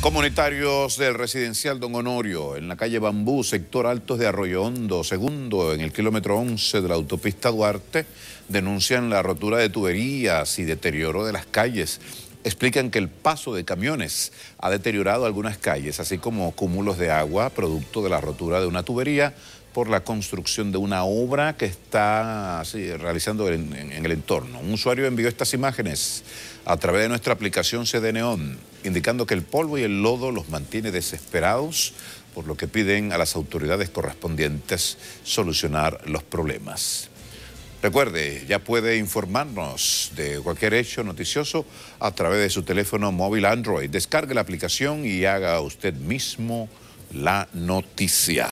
Comunitarios del residencial Don Honorio, en la calle Bambú, sector Altos de Arroyo Hondo, segundo, en el kilómetro 11 de la autopista Duarte, denuncian la rotura de tuberías y deterioro de las calles. Explican que el paso de camiones ha deteriorado algunas calles, así como cúmulos de agua, producto de la rotura de una tubería por la construcción de una obra que está realizando en, el entorno. Un usuario envió estas imágenes a través de nuestra aplicación CDNON indicando que el polvo y el lodo los mantiene desesperados, por lo que piden a las autoridades correspondientes solucionar los problemas. Recuerde, ya puede informarnos de cualquier hecho noticioso a través de su teléfono móvil Android. Descargue la aplicación y haga usted mismo la noticia.